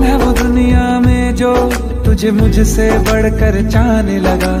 कौन है वो दुनिया में जो तुझे मुझसे बढ़कर चाहने लगा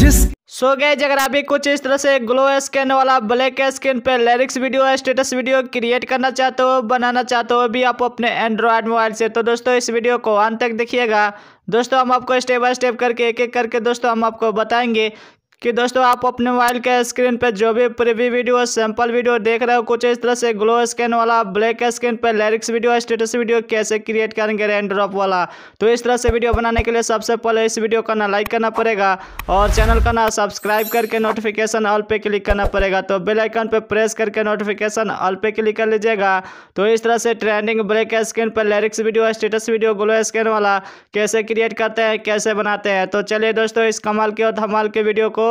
जिस सो so गए अगर अभी कुछ इस तरह से ग्लो स्किन वाला ब्लैक स्किन पे lyrics video status video create करना चाहते हो बनाना चाहते हो भी आप अपने एंड्रॉयड मोबाइल से तो दोस्तों इस वीडियो को अंत तक देखिएगा दोस्तों हम आपको स्टेप बाय स्टेप करके एक एक करके दोस्तों हम आपको बताएंगे कि दोस्तों आप अपने मोबाइल के स्क्रीन पर जो भी प्रीव्यू वीडियो सैंपल वीडियो देख रहे हो कुछ इस तरह से ग्लो स्कैन वाला ब्लैक स्क्रीन पर लिरिक्स वीडियो स्टेटस वीडियो कैसे क्रिएट करेंगे रैंड ड्रॉप वाला तो इस तरह से वीडियो बनाने के लिए सबसे पहले इस वीडियो का ना लाइक करना पड़ेगा और चैनल का ना सब्सक्राइब करके नोटिफिकेशन ऑल पे क्लिक करना पड़ेगा तो बेल आइकन पर प्रेस करके नोटिफिकेशन ऑल पे क्लिक कर लीजिएगा तो इस तरह से ट्रेंडिंग ब्लैक स्क्रीन पर lyrics video status video glow scan वाला कैसे क्रिएट करते हैं कैसे बनाते हैं तो चलिए दोस्तों इस कमाल के और धमाल के वीडियो को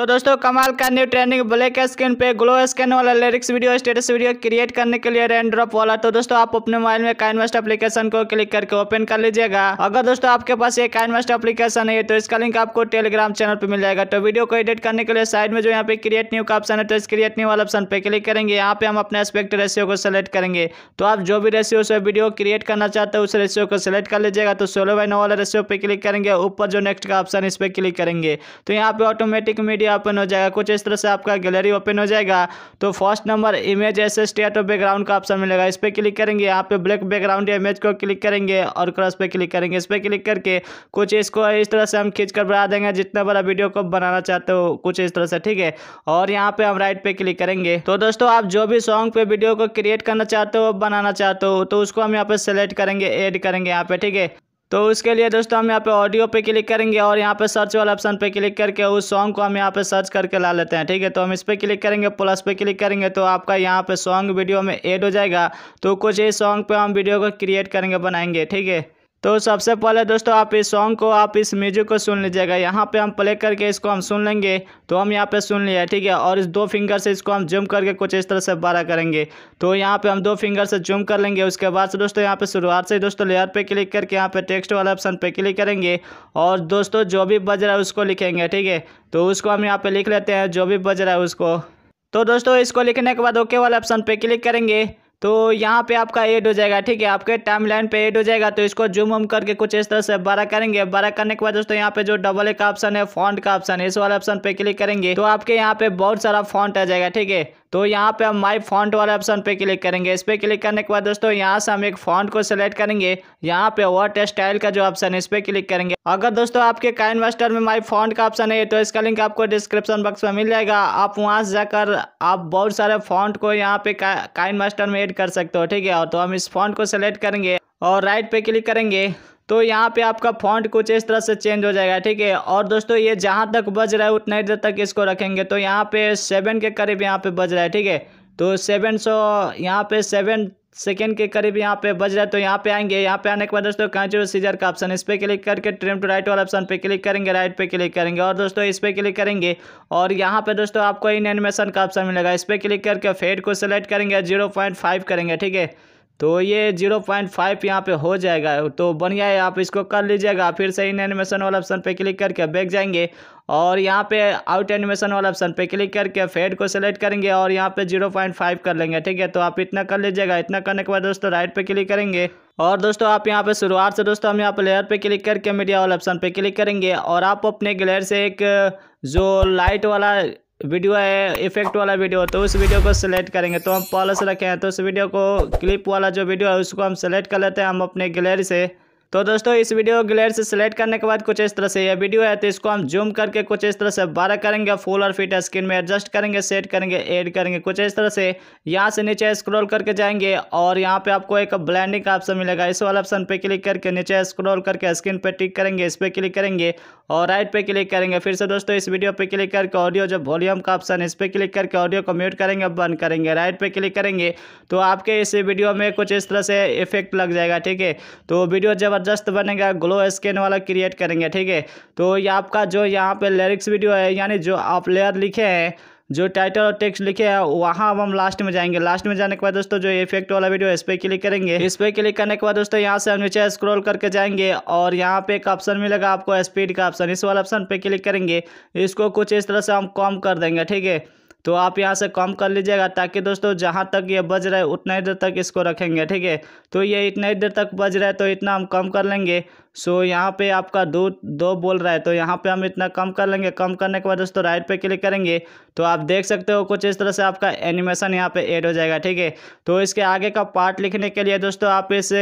तो दोस्तों कमाल का न्यू ट्रेंडिंग ब्लैक स्क्रीन पे ग्लो स्कैन वाला lyrics video status video create करने के लिए रेन ड्रॉप वाला तो दोस्तों आप अपने मोबाइल में काइनवेस्ट एप्लीकेशन को क्लिक करके ओपन कर लीजिएगा अगर दोस्तों आपके पास ये काइनवेस्ट एप्लीकेशन है तो इसका लिंक आपको टेलीग्राम चैनल पर मिल जाएगा तो वीडियो को एडिट करने के लिए साइड में जो यहाँ पे क्रिएट न्यू का ऑप्शन है तो इस क्रिएट न्यू वाला ऑप्शन पे क्लिक करेंगे यहाँ पे हम अपने एस्पेक्ट रेशियो को सिलेक्ट करेंगे तो आप जो भी रेशियो से वीडियो क्रिएट करना चाहते हो उस रेशियो को सिलेक्ट कर लीजिएगा तो सोलो बाई नौ वाला रेशियो पे क्लिक करेंगे ऊपर जो नेक्स्ट का ऑप्शन इस पर क्लिक करेंगे तो यहाँ पे ऑटोमेटिक मीडिया ओपन हो जाएगा कुछ इस तरह से आपका गैलरी ओपन हो जाएगा तो फर्स्ट नंबर इमेज ऐसे स्टेट और बैकग्राउंड का ऑप्शन मिलेगा इस पर क्लिक करेंगे यहाँ पे ब्लैक बैकग्राउंड इमेज को क्लिक करेंगे और क्रॉस पे क्लिक करेंगे इस पर क्लिक करके कुछ इसको इस तरह से हम खींच कर बढ़ा देंगे जितना बड़ा वीडियो को बनाना चाहते हो कुछ इस तरह से ठीक है और यहाँ पे हम राइट पे क्लिक करेंगे तो दोस्तों आप जो भी सॉन्ग पे वीडियो को क्रिएट करना चाहते हो बनाना चाहते हो तो उसको हम यहाँ पे सेलेक्ट करेंगे एड करेंगे यहाँ पे ठीक है तो उसके लिए दोस्तों हम यहाँ पे ऑडियो पे क्लिक करेंगे और यहाँ पे सर्च वाला ऑप्शन पे क्लिक करके उस सॉन्ग को हम यहाँ पे सर्च करके ला लेते हैं ठीक है तो हम इस पर क्लिक करेंगे प्लस पे क्लिक करेंगे तो आपका यहाँ पे सॉन्ग वीडियो में ऐड हो जाएगा तो कुछ इस सॉन्ग पे हम वीडियो को क्रिएट करेंगे बनाएंगे ठीक है तो सबसे पहले दोस्तों आप इस सॉन्ग को आप इस म्यूजिक को सुन लीजिएगा यहाँ पे हम प्ले करके इसको हम सुन लेंगे तो हम यहाँ पे सुन लिया ठीक है और इस दो फिंगर से इसको हम जूम करके कुछ इस तरह से बारा करेंगे तो यहाँ पे हम दो फिंगर से जूम कर लेंगे उसके बाद से दोस्तों यहाँ पे शुरुआत से दोस्तों लेयर पर क्लिक करके यहाँ पे टेक्स्ट वाला ऑप्शन पर क्लिक करेंगे और दोस्तों जो भी बज रहा है उसको लिखेंगे ठीक है तो उसको हम यहाँ पर लिख लेते हैं जो भी बज रहा है उसको तो दोस्तों इसको लिखने के बाद ओके वाले ऑप्शन पर क्लिक करेंगे तो यहाँ पे आपका एड हो जाएगा ठीक है आपके टाइम लाइन पे एड हो जाएगा तो इसको जूम हम करके कुछ इस तरह से बड़ा करेंगे बड़ा करने के बाद दोस्तों यहाँ पे जो डबल ए का ऑप्शन है फॉन्ट का ऑप्शन है इस वाले ऑप्शन पे क्लिक करेंगे तो आपके यहाँ पे बहुत सारा फॉन्ट आ जाएगा ठीक है तो यहाँ पे हम माई फॉन्ट वाले ऑप्शन पे क्लिक करेंगे इस पर क्लिक करने के बाद दोस्तों यहाँ से हम एक फॉन्ट को सिलेक्ट करेंगे यहाँ पे वर्ट स्टाइल का जो ऑप्शन है इस पर क्लिक करेंगे अगर दोस्तों आपके काइन मास्टर में माई फॉन्ट का ऑप्शन है तो इसका लिंक आपको डिस्क्रिप्शन बॉक्स में मिल जाएगा आप वहाँ से जाकर आप बहुत सारे फॉन्ट को यहाँ पे काइन मास्टर में एड कर सकते हो ठीक है तो हम इस फॉन्ट को सिलेक्ट करेंगे और राइट पे क्लिक करेंगे तो यहाँ पे आपका फॉन्ट कुछ इस तरह से चेंज हो जाएगा ठीक है और दोस्तों ये जहाँ तक बज रहा है उतना ही देर तक इसको रखेंगे तो यहाँ पे सेवन के करीब यहाँ पे बज रहा है ठीक है तो सेवन सौ यहाँ पे सेवन सेकेंड के करीब यहाँ पे बज रहा है तो यहाँ पे आएंगे यहाँ पे आने के बाद दोस्तों और सीजर का ऑप्शन इस पर क्लिक करके ट्रिम टू राइट वाला ऑप्शन पे क्लिक करेंगे राइट पे क्लिक करेंगे और दोस्तों इस पर क्लिक करेंगे और यहाँ पे दोस्तों आपको इन एनिमेशन का ऑप्शन मिलेगा इस पर क्लिक करके फेड को सिलेक्ट करेंगे जीरो पॉइंट फाइव करेंगे ठीक है तो ये जीरो पॉइंट फाइव यहाँ पर हो जाएगा तो बढ़िया है आप इसको कर लीजिएगा फिर से इन एनिमेशन वाला ऑप्शन पे क्लिक करके बैक जाएंगे और यहाँ पे आउट एनिमेशन वाला ऑप्शन पे क्लिक करके फेड को सेलेक्ट करेंगे और यहाँ पे जीरो पॉइंट फाइव कर लेंगे ठीक है तो आप इतना कर लीजिएगा इतना करने के बाद दोस्तों राइट पे क्लिक करेंगे और दोस्तों आप यहाँ पे शुरुआत से दोस्तों हम यहाँ पे लेयर पे क्लिक करके मीडिया वाला ऑप्शन पे क्लिक करेंगे और आप अपने ग्लेयर से एक जो लाइट वाला वीडियो है इफेक्ट वाला वीडियो तो उस वीडियो को सिलेक्ट करेंगे तो हम पॉलिस रखे हैं तो उस वीडियो को क्लिप वाला जो वीडियो है उसको हम सेलेक्ट कर लेते हैं हम अपने गैलरी से तो दोस्तों इस वीडियो को ग्लेयर से सिलेक्ट करने के बाद कुछ इस तरह से यह वीडियो है तो इसको हम जूम करके कुछ इस तरह से बारह करेंगे फुल और फिट स्क्रीन में एडजस्ट करेंगे सेट करेंगे एड करेंगे कुछ इस तरह से यहाँ से नीचे स्क्रॉल करके जाएंगे और यहाँ पे आपको एक ब्लैंडिंग का ऑप्शन मिलेगा इस वाला ऑप्शन पर क्लिक करके नीचे स्क्रोल करके स्क्रीन पर टिक करेंगे इस पर क्लिक करेंगे और राइट पर क्लिक करेंगे फिर से दोस्तों इस वीडियो पर क्लिक करके ऑडियो जो वॉल्यूम का ऑप्शन इस पर क्लिक करके ऑडियो को म्यूट करेंगे बंद करेंगे राइट पर क्लिक करेंगे तो आपके इस वीडियो में कुछ इस तरह से इफेक्ट लग जाएगा ठीक है तो वीडियो जब ज़बरदस्त बनेगा ग्लो स्कैन वाला क्रिएट करेंगे ठीक है तो ये आपका जो यहाँ पे लिरिक्स वीडियो है यानी जो आप लेयर लिखे हैं जो टाइटल और टेक्स्ट लिखे हैं वहाँ अब हम लास्ट में जाएंगे लास्ट में जाने के बाद दोस्तों जो इफेक्ट वाला वीडियो इस पर क्लिक करेंगे इस पर क्लिक करने के बाद दोस्तों यहाँ से हम नीचे स्क्रॉल करके जाएंगे और यहाँ पे एक ऑप्शन मिलेगा आपको स्पीड का ऑप्शन इस वाला ऑप्शन पे क्लिक करेंगे इसको कुछ इस तरह से हम कम कर देंगे ठीक है तो आप यहाँ से कम कर लीजिएगा ताकि दोस्तों जहाँ तक ये बज रहा है उतना ही देर तक इसको रखेंगे ठीक है तो ये इतना ही देर तक बज रहा है तो इतना हम कम कर लेंगे सो यहाँ पे आपका दो दो बोल रहा है तो यहाँ पे हम इतना कम कर लेंगे कम करने के बाद दोस्तों राइट पे क्लिक करेंगे तो आप देख सकते हो कुछ इस तरह से आपका एनिमेशन यहाँ पे ऐड हो जाएगा ठीक है तो इसके आगे का पार्ट लिखने के लिए दोस्तों आप इस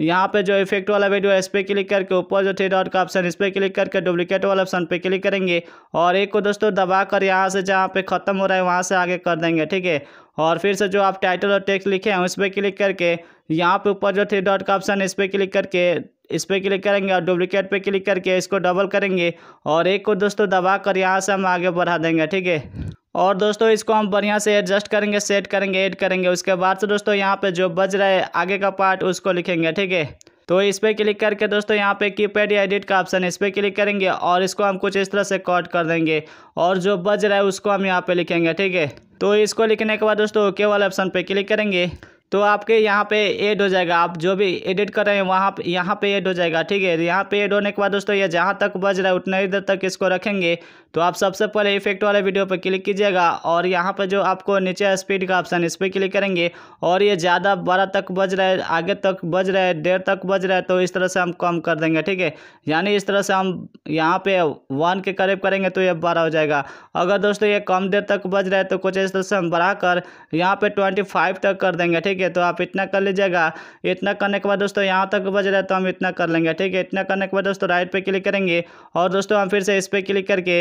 यहाँ पे जो इफेक्ट वाला वीडियो है इस पर क्लिक करके ऊपर जो थ्री डॉट का ऑप्शन इस पर क्लिक करके डुप्लीकेट वाला ऑप्शन पे क्लिक करेंगे और एक को दोस्तों दबा कर यहाँ से जहाँ पे ख़त्म हो रहा है वहाँ से आगे कर देंगे ठीक है और फिर से जो आप टाइटल और टेक्स्ट लिखे हैं उस पर क्लिक करके यहाँ पे ऊपर जो थ्री डॉट का ऑप्शन है इस पर क्लिक करके इस पर क्लिक करेंगे और डुप्लीकेट पर क्लिक करके इसको डबल करेंगे और एक को दोस्तों दबा कर यहाँ से हम आगे बढ़ा देंगे ठीक है और दोस्तों इसको हम बढ़िया से एडजस्ट करेंगे सेट करेंगे ऐड करेंगे उसके बाद से दोस्तों यहाँ पे जो बज रहा है आगे का पार्ट उसको लिखेंगे ठीक है तो इस पर क्लिक करके दोस्तों यहाँ पे पैड या एडिट का ऑप्शन इस पर क्लिक करेंगे और इसको हम कुछ इस तरह से कॉट कर देंगे और जो बज रहा है उसको हम यहाँ पे लिखेंगे ठीक है तो इसको लिखने के बाद दोस्तों ओके वाले ऑप्शन पे क्लिक करेंगे तो आपके यहाँ पे ऐड हो जाएगा आप जो भी एडिट कर रहे हैं वहाँ यहाँ पे ऐड हो जाएगा ठीक है यहाँ पे ऐड होने के बाद दोस्तों ये जहाँ तक बज रहा है उतना ही देर तक इसको रखेंगे तो आप सबसे पहले इफेक्ट वाले वीडियो पर क्लिक कीजिएगा और यहाँ पर जो आपको नीचे स्पीड का ऑप्शन इस पर क्लिक करेंगे और ये ज़्यादा बारह तक बज रहा है आगे तक बज रहा है देर तक बज रहा है तो इस तरह से हम कम कर देंगे ठीक है यानी इस तरह से हम यहाँ पे वन के करीब करेंगे तो ये बारह हो जाएगा अगर दोस्तों ये कम देर तक बज रहा है तो कुछ इस तरह से हम बढ़ाकर यहाँ पर ट्वेंटी फाइव तक कर देंगे ठीक है है तो आप इतना कर लीजिएगा इतना करने के बाद दोस्तों यहाँ तक बज रहा है तो हम इतना कर लेंगे ठीक है इतना करने के बाद दोस्तों राइट पर क्लिक करेंगे और दोस्तों हम फिर से इस पर क्लिक करके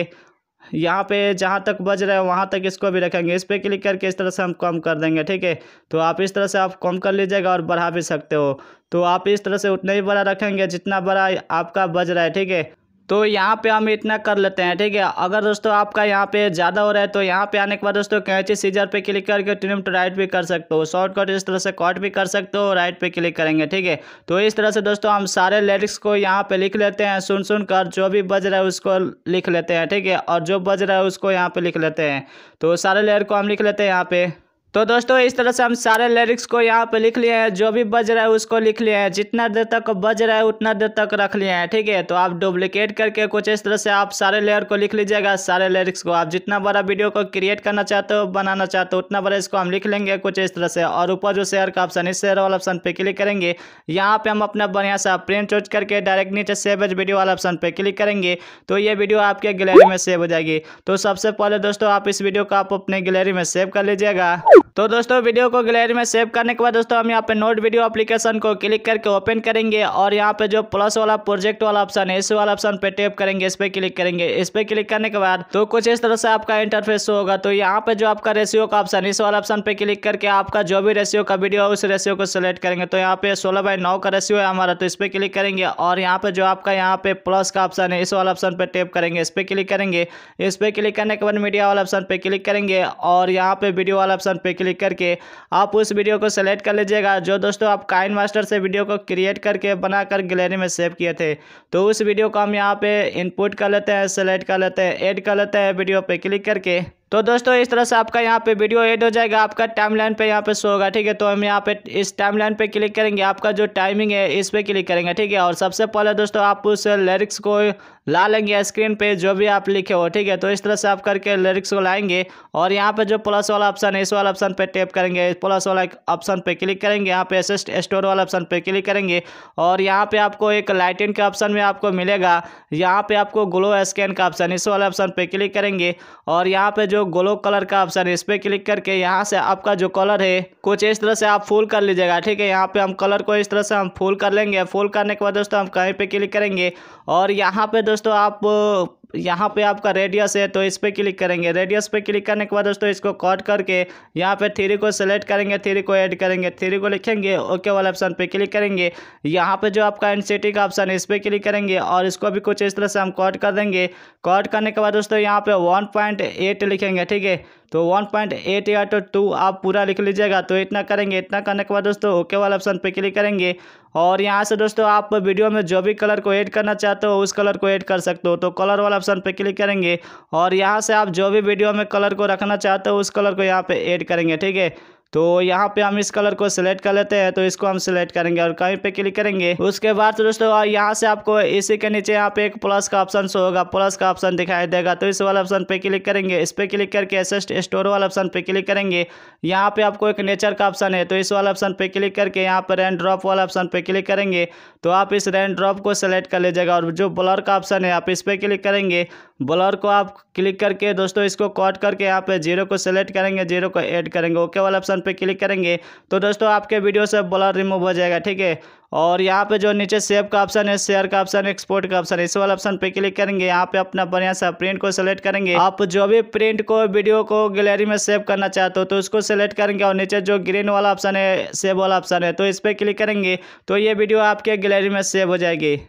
यहाँ पे जहाँ तक बज रहा है वहाँ तक इसको भी रखेंगे इस पर क्लिक करके इस तरह से हम कम कर देंगे ठीक है तो आप इस तरह से आप कम कर लीजिएगा और बढ़ा भी सकते हो तो आप इस तरह से उतना ही बड़ा रखेंगे जितना बड़ा आपका बज रहा है ठीक है तो यहाँ पे हम इतना कर लेते हैं ठीक है अगर दोस्तों आपका यहाँ पे ज़्यादा हो रहा है तो यहाँ पे आने के बाद दोस्तों कैंची सीजर पे क्लिक करके ट्रिम टू राइट भी कर सकते हो शॉर्टकट इस तरह से कॉट भी कर सकते हो राइट पे क्लिक करेंगे ठीक है तो इस तरह से दोस्तों हम सारे लिरिक्स को यहाँ पर लिख लेते हैं सुन सुन कर जो भी बज रहा है उसको लिख लेते हैं ठीक है और जो बज रहा है उसको यहाँ पर लिख लेते हैं तो सारे लेयर को हम लिख लेते हैं यहाँ पर तो दोस्तों इस तरह से हम सारे लिरिक्स को यहाँ पे लिख लिए हैं जो भी बज रहा है उसको लिख लिए हैं जितना देर तक बज रहा है उतना देर तक रख लिए हैं ठीक है तो आप डुप्लीकेट करके कुछ इस तरह से आप सारे लेयर को लिख लीजिएगा सारे लिरिक्स को आप जितना बड़ा वीडियो को क्रिएट करना चाहते हो बनाना चाहते हो उतना बड़ा इसको हम लिख लेंगे कुछ इस तरह से और ऊपर जो शेयर का ऑप्शन इस शेयर वाला ऑप्शन पर क्लिक करेंगे यहाँ पर हम अपना बढ़िया सा प्रिंट चूज करके डायरेक्ट नीचे सेव एज वीडियो वाला ऑप्शन पर क्लिक करेंगे तो ये वीडियो आपके गैलरी में सेव हो जाएगी तो सबसे पहले दोस्तों आप इस वीडियो को आप अपने गैलरी में सेव कर लीजिएगा तो दोस्तों वीडियो को गैलरी में सेव करने के बाद दोस्तों हम यहाँ पे नोट वीडियो एप्लीकेशन को क्लिक करके ओपन करेंगे और यहाँ पे जो प्लस वाला प्रोजेक्ट वाला ऑप्शन है इस वाला ऑप्शन पे टैप करेंगे इस पर क्लिक करेंगे इस पर क्लिक करने के बाद तो कुछ इस तरह से आपका इंटरफेस होगा तो यहाँ पे जो आपका रेशियो का ऑप्शन इस वाला ऑप्शन पे क्लिक करके आपका जो भी रेशियो का वीडियो है उस रेशियो को सिलेक्ट करेंगे तो यहाँ पे सोलह बाई नौ का रेशियो है हमारा तो इस पर क्लिक करेंगे और यहाँ पे जो आपका यहाँ पे प्लस का ऑप्शन है इस वाला ऑप्शन पर टैप करेंगे इस पर क्लिक करेंगे इस पर क्लिक करने के बाद मीडिया वाला ऑप्शन पे क्लिक करेंगे और यहाँ पे वीडियो वाला ऑप्शन पे क्लिक करके आप उस वीडियो को सेलेक्ट कर लीजिएगा जो दोस्तों आप काइन मास्टर से वीडियो को क्रिएट करके बनाकर गैलरी में सेव किए थे तो उस वीडियो को हम यहाँ पे इनपुट कर लेते हैं सेलेक्ट कर लेते हैं ऐड कर लेते हैं वीडियो पे क्लिक करके तो दोस्तों इस तरह से आपका यहाँ पे वीडियो एड हो जाएगा आपका टाइम लाइन पर यहाँ पे शो होगा ठीक है तो हम यहाँ पे इस टाइम लाइन पर क्लिक करेंगे आपका जो टाइमिंग है इस पर क्लिक करेंगे ठीक है और सबसे पहले दोस्तों आप उस लिरिक्स को ला लेंगे स्क्रीन पे जो भी आप लिखे हो ठीक है तो इस तरह से आप करके लिरिक्स को लाएंगे और यहाँ पे जो प्लस वाला ऑप्शन है इस वाला ऑप्शन पे टैप करेंगे प्लस वाला ऑप्शन पे क्लिक करेंगे यहाँ पे एसेस्ट स्टोर वाला ऑप्शन पे क्लिक करेंगे और यहाँ पे आपको एक लाइटिंग के ऑप्शन में आपको मिलेगा यहाँ पे आपको ग्लो स्कैन का ऑप्शन इस वाला ऑप्शन पे क्लिक करेंगे और यहाँ पे जो जो ग्लो कलर का ऑप्शन है इस पर क्लिक करके यहाँ से आपका जो कलर है कुछ इस तरह से आप फुल कर लीजिएगा ठीक है यहाँ पे हम कलर को इस तरह से हम फुल कर लेंगे फुल करने के बाद दोस्तों हम कहीं पे क्लिक करेंगे और यहाँ पे दोस्तों आप यहाँ पे आपका रेडियस है तो इस पर क्लिक करेंगे रेडियस पे क्लिक करने के बाद दोस्तों इसको कॉट करके यहाँ पे थ्री को सेलेक्ट करेंगे थ्री को ऐड करेंगे थ्री को लिखेंगे ओके वाले ऑप्शन पे क्लिक करेंगे यहाँ पे जो आपका एन एनसीटी का ऑप्शन है इस पर क्लिक करेंगे और इसको भी कुछ इस तरह से हम कॉट कर देंगे कॉट करने के बाद दोस्तों यहाँ पे वन लिखेंगे ठीक है तो वन पॉइंट एट या तो टू आप पूरा लिख लीजिएगा तो इतना करेंगे इतना करने के बाद दोस्तों ओके वाला ऑप्शन पे क्लिक करेंगे और यहाँ से दोस्तों आप वीडियो में जो भी कलर को ऐड करना चाहते हो उस कलर को ऐड कर सकते हो तो कलर वाला ऑप्शन पे क्लिक करेंगे और यहाँ से आप जो भी वीडियो में कलर को रखना चाहते हो उस कलर को यहाँ पर ऐड करेंगे ठीक है तो यहाँ पे हम इस कलर को सिलेक्ट कर लेते हैं तो इसको हम सिलेक्ट करेंगे और कहीं पे क्लिक करेंगे उसके बाद तो दोस्तों यहाँ से आपको इसी के नीचे यहाँ पे एक प्लस का ऑप्शन शो होगा प्लस का ऑप्शन दिखाई देगा तो इस वाले ऑप्शन पे क्लिक करेंगे इस पर क्लिक करके एसेस्ट स्टोर वाला ऑप्शन पे क्लिक करेंगे यहाँ पे आपको एक नेचर का ऑप्शन है तो इस वाला ऑप्शन पे क्लिक करके यहाँ पर रैन ड्रॉप वाला ऑप्शन पे क्लिक करेंगे तो आप इस रैन ड्रॉप को सिलेक्ट कर लीजिएगा और जो ब्लर का ऑप्शन है आप इस पर क्लिक करेंगे ब्लर को आप क्लिक करके दोस्तों इसको कॉट करके यहाँ पे जीरो को सेलेक्ट करेंगे जीरो को ऐड करेंगे ओके वाले ऑप्शन पे क्लिक करेंगे तो दोस्तों आपके वीडियो से ब्लर रिमूव हो जाएगा ठीक है और यहाँ पे जो नीचे सेव का ऑप्शन है शेयर का ऑप्शन एक्सपोर्ट का ऑप्शन इस वाला ऑप्शन पे क्लिक करेंगे यहाँ पे अपना बढ़िया सा प्रिंट को सेलेक्ट करेंगे आप जो भी प्रिंट को वीडियो को गैलरी में सेव करना चाहते हो तो उसको सेलेक्ट करेंगे और नीचे जो ग्रीन वाला ऑप्शन है सेव वाला ऑप्शन है तो इस पर क्लिक करेंगे तो ये वीडियो आपके गैलरी में सेव हो जाएगी